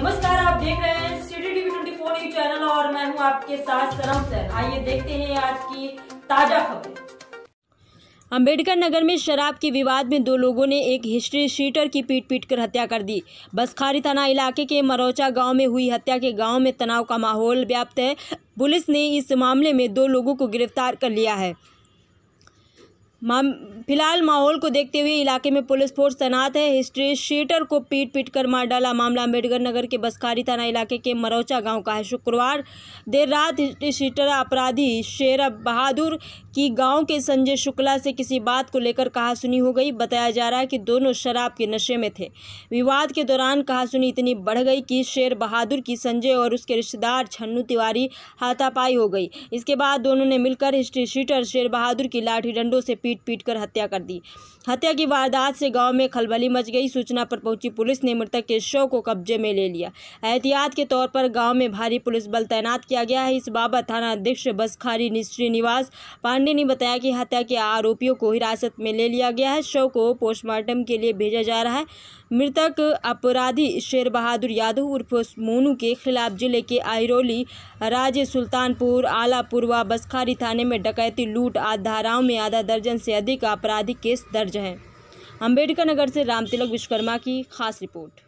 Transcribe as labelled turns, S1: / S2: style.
S1: नमस्कार आप देख रहे हैं city TV twenty four news channel और मैं हूं आपके साथ सनम सर आइए देखते हैं आज की
S2: ताजा खबर अंबेडकर नगर में शराब के विवाद में दो लोगों ने एक हिस्ट्री शीटर की पीट पीट कर हत्या कर दी बसखारी थाना इलाके के मरोचा गांव में हुई हत्या के गांव में तनाव का माहौल व्याप्त है पुलिस ने इस मामले में दो लोगों को गिरफ्तार कर लिया है फिलहाल माहौल को देखते हुए इलाके में पुलिस फोर्स तैनात है हिस्ट्री शीटर को पीट पीट कर मार डाला मामला अम्बेडकर नगर के बसकारी थाना इलाके के मरौचा गांव का है शुक्रवार देर रात हिस्ट्री शीटर अपराधी शेरब बहादुर कि गांव के संजय शुक्ला से किसी बात को लेकर कहासुनी हो गई बताया जा रहा है कि दोनों शराब के नशे में थे विवाद के दौरान कहासुनी इतनी बढ़ गई कि शेर बहादुर की संजय और उसके रिश्तेदार छन्नू तिवारी हाथापाई हो गई इसके बाद दोनों ने मिलकर हिस्ट्री शीटर शेर बहादुर की लाठी डंडों से पीट पीट कर हत्या कर दी हत्या की वारदात से गाँव में खलबली मच गई सूचना पर पहुंची पुलिस ने मृतक के शव को कब्जे में ले लिया एहतियात के तौर पर गाँव में भारी पुलिस बल तैनात किया गया है इस बाबत थाना अध्यक्ष बसखारी निवास पांडे ने बताया कि हत्या के आरोपियों को हिरासत में ले लिया गया है शव को पोस्टमार्टम के लिए भेजा जा रहा है मृतक अपराधी शेर बहादुर यादव उर्फ मोनू के खिलाफ जिले के आहिरोली राजे सुल्तानपुर आलापुर व बसखारी थाने में डकैती लूट आदि धाराओं में आधा दर्जन से अधिक आपराधिक केस दर्ज हैं अम्बेडकर नगर से राम तिलक विश्वकर्मा की खास रिपोर्ट